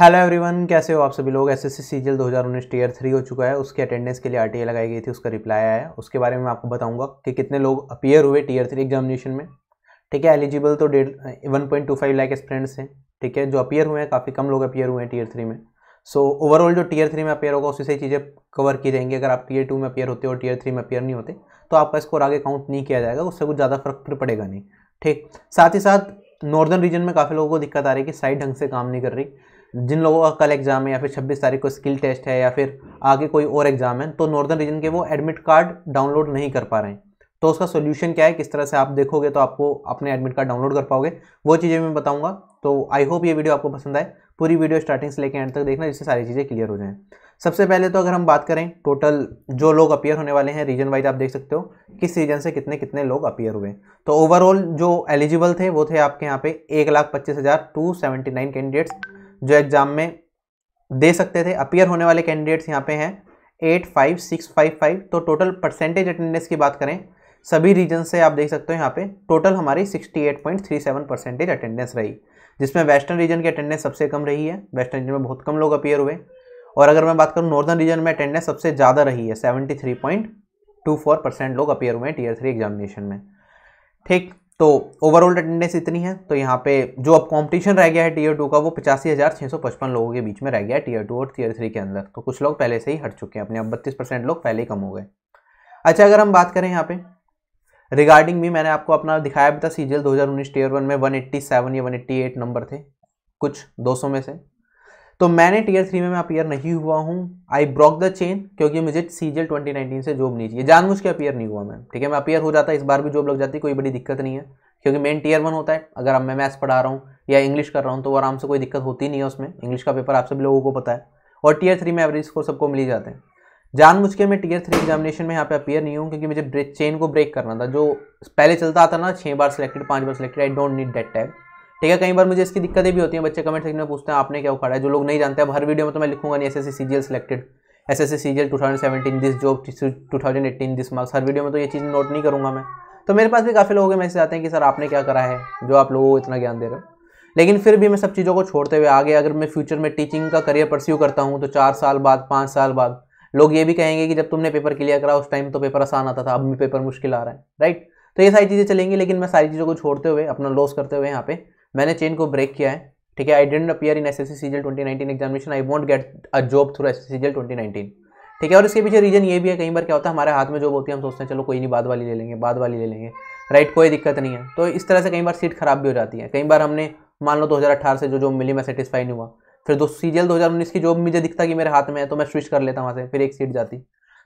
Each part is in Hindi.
हेलो एवरीवन कैसे हो आप सभी लोग एस एस सी सी जल दो हज़ार उन्नीस टीयर थ्री हो चुका है उसके अटेंडेंस के लिए आर लगाई गई थी उसका रिप्लाई आया है उसके बारे में मैं आपको बताऊंगा कि कितने लोग अपीयर हुए टीयर थ्री एग्जामिनेशन में ठीक है एलिजिबल तो डेढ़ one point two five lakh students हैं ठीक है जो अपीयर हुए हैं काफ़ी कम लोग अपीयर हुए हैं टीयर थ्री में सो so, ओवरऑल जो टीयर थ्री में अपेयर होगा उसी से चीज़ें कवर की जाएंगी अगर आप टीयर टू में अपेयर होते हो और टीयर थ्री में अपेयर नहीं होते तो आपका स्कोर आगे काउंट नहीं किया जाएगा उससे कुछ ज़्यादा फर्क फिर पड़ेगा नहीं ठीक साथ ही साथ नॉर्दर्न रीजन में काफ़ी लोगों को दिक्कत आ रही है कि साइट ढंग से काम नहीं कर रही जिन लोगों का कल एग्ज़ाम है या फिर 26 तारीख को स्किल टेस्ट है या फिर आगे कोई और एग्ज़ाम है तो नॉर्दर्न रीजन के वो एडमिट कार्ड डाउनलोड नहीं कर पा रहे हैं तो उसका सोल्यूशन क्या है किस तरह से आप देखोगे तो आपको अपने एडमिट कार्ड डाउनलोड कर पाओगे वो चीज़ें मैं बताऊँगा तो आई होप ये वीडियो आपको पसंद आए पूरी वीडियो स्टार्टिंग से लेकर एंड तक देखना जिससे सारी चीज़ें क्लियर हो जाएँ सबसे पहले तो अगर हम बात करें टोटल जो लोग अपीयर होने वाले हैं रीजन वाइज आप देख सकते हो किस रीजन से कितने कितने लोग अपीयर हुए तो ओवरऑल जो एलिजिबल थे वो थे आपके यहाँ पे एक लाख पच्चीस हज़ार टू सेवेंटी नाइन कैंडिडेट्स जो एग्ज़ाम में दे सकते थे अपीयर होने वाले कैंडिडेट्स यहाँ पे हैं eight five six five five तो टोटल परसेंटेज अटेंडेंस की बात करें सभी रीजन से आप देख सकते हो यहाँ पे टोटल हमारी 68.37 परसेंटेज अटेंडेंस रही जिसमें वेस्टर्न रीजन की अटेंडेंस सबसे कम रही है वेस्टर्न रीजन में बहुत कम लोग अपियर हुए और अगर मैं बात करूँ नॉर्दर्न रीजन में अटेंडेंस सबसे ज़्यादा रही है 73.24 परसेंट लोग अपियर हुए हैं टीयर थ्री एग्जामिनेशन में ठीक तो ओवरऑल अटेंडेंस इतनी है तो यहाँ पे जो अब कंपटीशन रह गया है टीयर टू का वो पचासी हज़ार छः सौ पचपन लोगों के बीच में रह गया है टीयर टू और टीयर थ्री के अंदर तो कुछ लोग पहले से ही हट चुके हैं अपने अब बत्तीस परसेंट लोग पहले ही कम हो गए अच्छा अगर हम बात करें यहाँ पे रिगार्डिंग मी मैंने आपको अपना दिखाया भी था सीजीएल 2019 टीयर वन में 187 या 188 नंबर थे कुछ 200 में से तो मैंने टीयर थ्री में मैं अपियर नहीं हुआ हूँ आई ब्रॉक द चेन क्योंकि मुझे सीजीएल 2019 से जॉब नहीं चाहिए जानबूझ के अपियर नहीं हुआ मैं ठीक है मैं अपियर हो जाता इस बार भी जॉब लग जाती कोई बड़ी दिक्कत नहीं है क्योंकि मेन टीयर वन होता है अगर अब मैं मैथ्स पढ़ा रहा हूँ या इंग्लिश कर रहा हूँ तो आराम से कोई दिक्कत होती नहीं है उसमें इंग्लिश का पेपर आप सभी लोगों को पता है और टीयर थ्री में एवरेज स्कोर सबको मिल ही जाते हैं जानबूझ के मैं टीयर थ्री एग्जामिनेशन में यहाँ पे अपियर नहीं हूँ क्योंकि मुझे ब्रेक चेन को ब्रेक करना था जो पहले चलता आता ना छः बार सिलेक्टेड पाँच बार selected I don't need date time ठीक है कई बार मुझे इसकी दिक्कतें भी होती हैं बच्चे कमेंट सेक्शन में पूछते हैं आपने क्या उखाड़ा है जो लोग नहीं जानते हैं हर वीडियो में तो मैं लिखूंगा नहीं S S C C selected selected S S C C G two thousand seventeen this job two thousand eighteen this marks हर वीडियो में तो ये चीज़ नोट नहीं करूँगा मैं तो मेरे पास भी काफ़ी लोगों के मैसेज आते हैं कि सर आपने क्या करा है जो आप लोगों को इतना ज्ञान दे रहे हो लेकिन फिर भी मैं सब चीज़ों को छोड़ते हुए आगे अगर मैं फ्यूचर में टीचिंग का करियर परस्यू करता हूँ तो चार साल बाद पाँच साल बाद लोग ये भी कहेंगे कि जब तुमने पेपर क्लियर करा उस टाइम तो पेपर आसान आता था अब पेपर मुश्किल आ रहा है राइट तो ये सारी चीज़ें चलेंगी लेकिन मैं सारी चीज़ों को छोड़ते हुए अपना लॉस करते हुए यहाँ पे मैंने चेन को ब्रेक किया है ठीक है I didn't appear in S S C twenty nineteen examination I want get a job through S S twenty nineteen ठीक है और इसके पीछे रीजन ये भी है कई बार क्या होता है हमारे हाथ में जॉब होती है हम सोचते हैं चलो कोई नहीं बाद वाली ले लेंगे बाद वाली ले लेंगे राइट कोई दिक्कत नहीं है तो इस तरह से कई बार सीट खराब भी हो जाती है कई बार हमने मान लो अठारह से जो जॉब मिली मैं सेटिस्फाई नहीं हुआ फिर दो सीरियल 2019 की जॉब मुझे दिखता कि मेरे हाथ में है तो मैं स्विच कर लेता वहाँ से फिर एक सीट जाती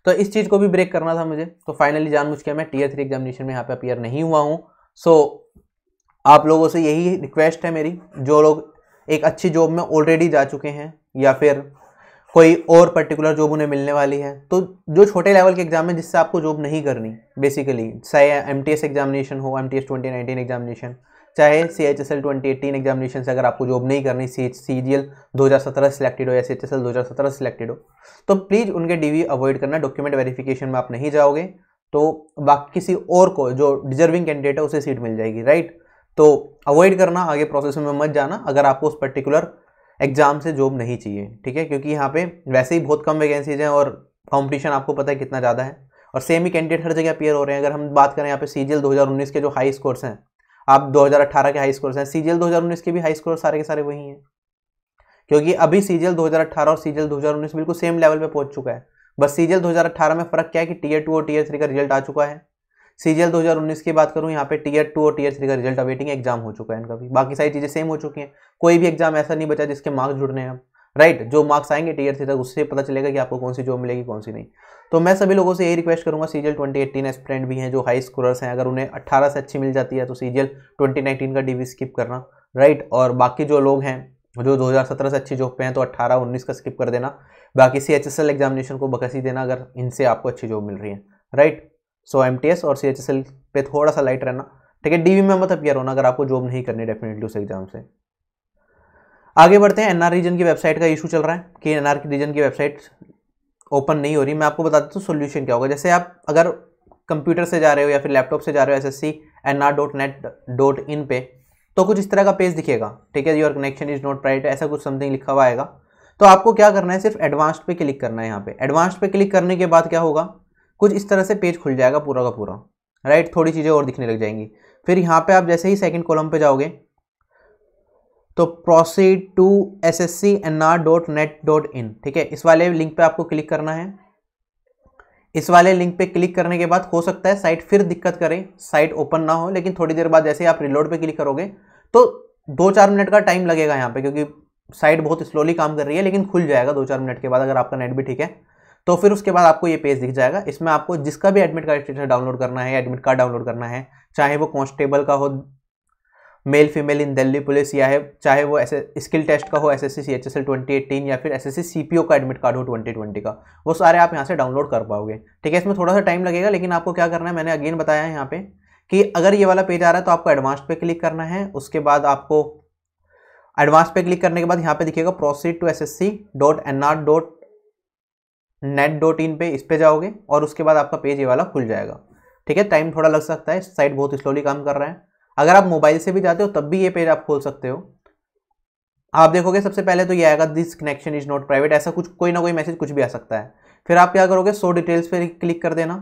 तो इस चीज़ को भी ब्रेक करना था मुझे तो फाइनली जान के मैं टीयर थ्री एग्जामिनेशन में यहाँ पे अपियर नहीं हुआ हूँ सो आप लोगों से यही रिक्वेस्ट है मेरी जो लोग एक अच्छी जॉब में ऑलरेडी जा चुके हैं या फिर कोई और पर्टिकुलर जॉब उन्हें मिलने वाली है तो जो छोटे लेवल के एग्जाम है जिससे आपको जॉब नहीं करनी बेसिकली चाहे एम टी एस एग्जामिनेशन हो M T S twenty nineteen examination चाहे C H S L twenty eighteen examination से अगर आपको जॉब नहीं करनी C H C G L दो हज़ार सत्रह सिलेक्टेड हो या सी एच एस एल दो हज़ार सत्रह सिलेक्टेड हो तो प्लीज़ उनके डी वी अवॉइड करना डॉक्यूमेंट वेरिफिकेशन में आप नहीं जाओगे तो बाकी किसी और को जो डिजर्विंग कैंडिडेट है उसे सीट मिल जाएगी राइट तो अवॉइड करना आगे प्रोसेस में मत जाना अगर आपको उस पर्टिकुलर एग्ज़ाम से जॉब नहीं चाहिए ठीक है क्योंकि यहाँ पे वैसे ही बहुत कम वैकेंसीज हैं और कंपटीशन आपको पता है कितना ज़्यादा है और सेम ही कैंडिडेट हर जगह अपेयर हो रहे हैं अगर हम बात करें यहाँ पे सी जी के जो हाई स्कोर्स हैं आप 2018 के हाई स्कोर हैं सीजीएल 2019 के भी हाई स्कोर सारे के सारे वही हैं क्योंकि अभी सीजीएल 2018 और सीजीएल 2019 बिल्कुल सेम लेवल पे पहुंच चुका है बस सीजीएल 2018 में फर्क क्या है कि टीयर टू और टीयर थ्री का रिजल्ट आ चुका है सीजीएल 2019 की बात करूं यहाँ पे टीयर टू और टीयर थ्री का रिजल्ट अवेटिंग एग्जाम हो चुका है इनका भी बाकी सारी चीज़ें सेम हो चुकी हैं कोई भी एग्जाम ऐसा नहीं बचा जिसके मार्क्स जुड़ने हैं राइट right, जो मार्क्स आएंगे टीयर थ्री तक उससे पता चलेगा कि आपको कौन सी जॉब मिलेगी कौन सी नहीं तो मैं सभी लोगों से यही रिक्वेस्ट करूंगा सी 2018 ट्वेंटी एट्टीन एस्पिरेंट भी हैं जो हाई स्कोरर्स हैं अगर उन्हें 18 से अच्छी मिल जाती है तो सी 2019 ट्वेंटी नाइनटीन का डीवी स्किप करना राइट right? और बाकी जो लोग हैं जो 2017 से अच्छी जॉब पे हैं तो 18 19 का स्किप कर देना बाकी C H S L examination को बकसी देना अगर इनसे आपको अच्छी जॉब मिल रही है right so M T S और सी एच एस एल पे थोड़ा सा लाइट रहना ठीक है डी वी में मत अपियर होना अगर आपको जॉब नहीं करनी डेफिनेटली उस एग्जाम से आगे बढ़ते हैं एनआर रीजन की वेबसाइट का इशू चल रहा है कि एनआर की रीजन की वेबसाइट ओपन नहीं हो रही मैं आपको बता देता हूँ सोल्यूशन क्या होगा जैसे आप अगर कंप्यूटर से जा रहे हो या फिर लैपटॉप से जा रहे हो S S C N R dot net dot in पे तो कुछ इस तरह का पेज दिखेगा ठीक है your connection is not right ऐसा कुछ समथिंग लिखा हुआ आएगा तो आपको क्या करना है सिर्फ एडवांस्ड पे क्लिक करना है यहाँ पे एडवांस्ड पे क्लिक करने के बाद क्या होगा कुछ इस तरह से पेज खुल जाएगा पूरा का पूरा राइट थोड़ी चीज़ें और दिखने लग जाएंगी फिर यहाँ पे आप जैसे ही सेकंड कॉलम पे जाओगे तो proceed to S S C N R dot net dot in ठीक है इस वाले लिंक पे आपको क्लिक करना है इस वाले लिंक पे क्लिक करने के बाद हो सकता है साइट फिर दिक्कत करे साइट ओपन ना हो लेकिन थोड़ी देर बाद जैसे ही आप रिलोड पे क्लिक करोगे तो दो चार मिनट का टाइम लगेगा यहाँ पे क्योंकि साइट बहुत स्लोली काम कर रही है लेकिन खुल जाएगा दो चार मिनट के बाद अगर आपका नेट भी ठीक है तो फिर उसके बाद आपको ये पेज दिख जाएगा इसमें आपको जिसका भी एडमिट कार्ड डाउनलोड करना है एडमिट कार्ड डाउनलोड करना है चाहे वो कॉन्स्टेबल का हो male female in Delhi police या है चाहे वो एस स्किल टेस्ट का हो S S C C H S L twenty eighteen या फिर S S C C P O का एडमिट कार्ड हो ट्वेंटी ट्वेंटी का वो सारे आप यहाँ से डाउनलोड कर पाओगे ठीक है इसमें थोड़ा सा टाइम लगेगा लेकिन आपको क्या करना है मैंने अगेन बताया है यहाँ पे कि अगर ये वाला पेज आ रहा है तो आपको एडवांस पे क्लिक करना है उसके बाद आपको एडवांस पे क्लिक करने के बाद यहाँ पे दिखेगा proceed to S S C dot N R dot net dot in पे इस पर जाओगे और उसके बाद आपका पेज ये वाला खुल जाएगा ठीक है टाइम थोड़ा लग सकता है साइट बहुत स्लोली काम कर रहा है अगर आप मोबाइल से भी जाते हो तब भी ये पेज आप खोल सकते हो आप देखोगे सबसे पहले तो ये आएगा this connection is not private ऐसा कुछ कोई ना कोई मैसेज कुछ भी आ सकता है फिर आप क्या करोगे सो डिटेल्स पे क्लिक कर देना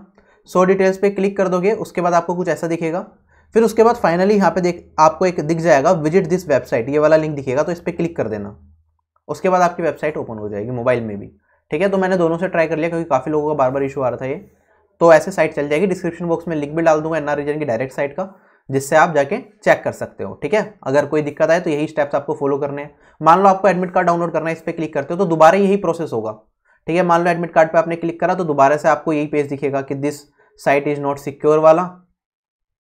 सो डिटेल्स पे क्लिक कर दोगे उसके बाद आपको कुछ ऐसा दिखेगा फिर उसके बाद फाइनली यहाँ पे देख आपको एक दिख जाएगा विजिट दिस वेबसाइट ये वाला लिंक दिखेगा तो इस पर क्लिक कर देना उसके बाद आपकी वेबसाइट ओपन हो जाएगी मोबाइल में भी ठीक है तो मैंने दोनों से ट्राई कर लिया क्योंकि काफ़ी लोगों का बार बार इशू आ रहा था ये तो ऐसे साइट चल जाएगी डिस्क्रिप्शन बॉक्स में लिंक भी डाल दूंगा एन आर की डायरेक्ट साइट का जिससे आप जाके चेक कर सकते हो ठीक है अगर कोई दिक्कत आए तो यही स्टेप्स आपको फॉलो करने हैं मान लो आपको एडमिट कार्ड डाउनलोड करना है इस पर क्लिक करते हो तो दोबारा यही प्रोसेस होगा ठीक है मान लो एडमिट कार्ड पर आपने क्लिक करा तो दोबारा से आपको यही पेज दिखेगा कि this site is not secure वाला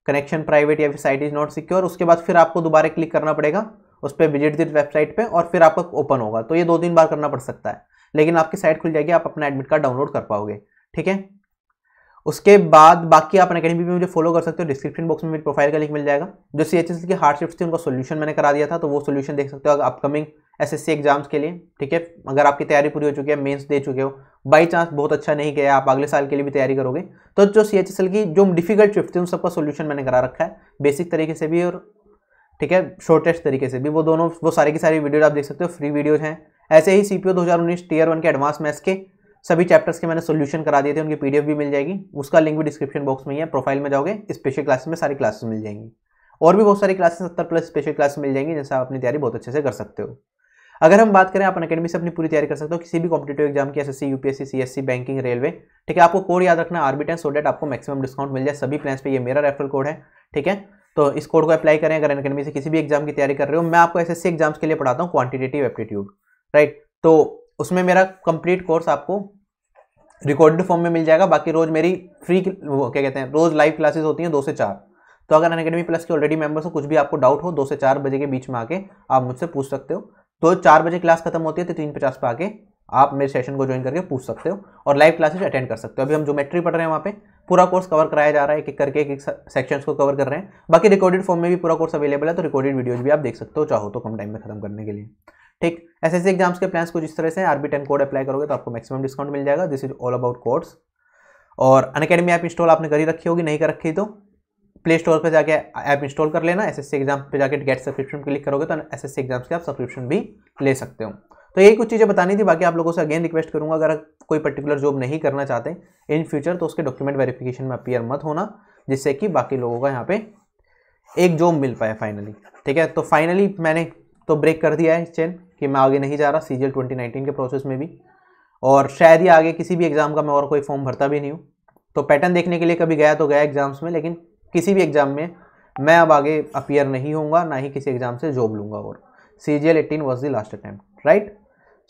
कनेक्शन प्राइवेट या फिर साइट इज़ नॉट सिक्योर उसके बाद फिर आपको दोबारा क्लिक करना पड़ेगा उस पर विजिट दिस वेबसाइट पर और फिर आपका ओपन होगा तो ये दो तीन बार करना पड़ सकता है लेकिन आपकी साइट खुल जाएगी आप अपना एडमिट कार्ड डाउनलोड कर पाओगे ठीक है उसके बाद बाकी आप अकेडमी भी मुझे फॉलो कर सकते हो डिस्क्रिप्शन बॉक्स में मेरी प्रोफाइल का लिंक मिल जाएगा जो सी एच एस की हार्ड शिफ्ट थी उनका सोल्यूशन मैंने करा दिया था तो वो सोल्यूशन देख सकते हो upcoming S S C exams के लिए ठीक है अगर आपकी तैयारी पूरी हो चुकी है मेंस दे चुके हो बाई चांस बहुत अच्छा नहीं गया आप अगले साल के लिए भी तैयारी करोगे तो जो सी एच एस एल की जो डिफिकल्ट शिफ्ट थी उन सबका सोल्यूशन मैंने करा रखा है बेसिक तरीके से भी और ठीक है शॉर्टेस्ट तरीके से भी वो दोनों वो सारी की सारी वीडियोज आप देख सकते हो फ्री वीडियोज हैं ऐसे ही सी पी ओ दो हज़ार उन्नीस टीयर वन के एडवांस मैथ्स के सभी चैप्टर्स के मैंने सोल्यूशन करा दिए थे उनकी पीडीएफ भी मिल जाएगी उसका लिंक भी डिस्क्रिप्शन बॉक्स में ही है प्रोफाइल में जाओगे स्पेशल क्लासेस में सारी क्लासेस मिल जाएंगी और भी बहुत सारी क्लासेस सत्तर प्लस स्पेशल क्लास मिल जाएंगी जैसे आप अपनी तैयारी बहुत अच्छे से कर सकते हो अगर हम बात करें आप अकेडमी से अपनी पूरी तैयारी कर सकते हो किसी भी कॉम्पिटेटिव एग्जाम की एस यूपीएससी सीएससी बैंकिंग रेलवे ठीक है आपको कोड याद रखना आर्बिटेन सो डेट आपको मैक्सिमम डिस्काउंट मिल जाए सभी प्लान्स पर यह मेरा रेफरल कोड है ठीक है तो इस कोड को अप्लाई करें अगर अकेडमी से किसी भी एग्जाम की तैयारी कर रहे हो मैं आपको एस एग्जाम्स के लिए पढ़ाता हूँ क्वांटिटेटिव एप्टीट्यूड राइट तो उसमें मेरा कंप्लीट कोर्स आपको रिकॉर्डेड फॉर्म में मिल जाएगा बाकी रोज़ मेरी फ्री क्या कहते हैं रोज़ लाइव क्लासेस होती हैं दो से चार तो अगर अन अकेडमी प्लस के ऑलरेडी मेंबर्स हो कुछ भी आपको डाउट हो दो से चार बजे के बीच में आके आप मुझसे पूछ सकते हो तो चार बजे क्लास खत्म होती है तो तीन पचास पर आके आप मेरे सेशन को ज्वाइन करके पूछ सकते हो और लाइव क्लासेज अटेंड कर सकते हो अभी हम जोमेट्री पढ़ रहे हैं वहाँ पे पूरा कोर्स कवर कराया जा रहा है एक एक करके एक एक सेक्शन को कवर कर रहे हैं बाकी रिकॉर्डेड फॉर्म में भी पूरा कोर्स अवेलेबल है तो रिकॉर्डेड वीडियोज भी आप देख सकते हो चाहो तो कम टाइम में खत्म करने के लिए ठीक एस एस एग्जाम्स के प्लान्स कुछ इस तरह से R B ten code apply करोगे तो आपको मैक्सिमम डिस्काउंट मिल जाएगा this is all about course और अन अकेडमी ऐप इंस्टॉल आपने करी रखी होगी नहीं कर रखी तो प्ले स्टोर पर जाके ऐप इंस्टॉल कर लेना एस एस सी एग्जाम पर जाकर गेट सब्सक्रिप्शन क्लिक करोगे तो एस एस सी एग्जाम्स के आप सब्सक्रिप्शन भी ले सकते हो तो यही कुछ चीज़ें बतानी थी बाकी आप लोगों से अगेन रिक्वेस्ट करूँगा अगर कोई पर्टिकुलर जॉब नहीं करना चाहते इन फ्यूचर तो उसके डॉक्यूमेंट वेरिफिकेशन में अपीयर मत होना जिससे कि बाकी लोगों का यहाँ पे एक जॉब मिल पाए फाइनली ठीक है तो फाइनली मैंने तो ब्रेक कर दिया है इस चैन कि मैं आगे नहीं जा रहा सी जी के प्रोसेस में भी और शायद ही आगे किसी भी एग्ज़ाम का मैं और कोई फॉर्म भरता भी नहीं हूँ तो पैटर्न देखने के लिए कभी गया तो गया एग्ज़ाम्स में लेकिन किसी भी एग्ज़ाम में मैं अब आगे अपियर नहीं होऊंगा ना ही किसी एग्ज़ाम से जॉब लूँगा और C G L eighteen was the last attempt right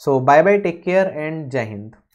so bye bye take care and Jai Hind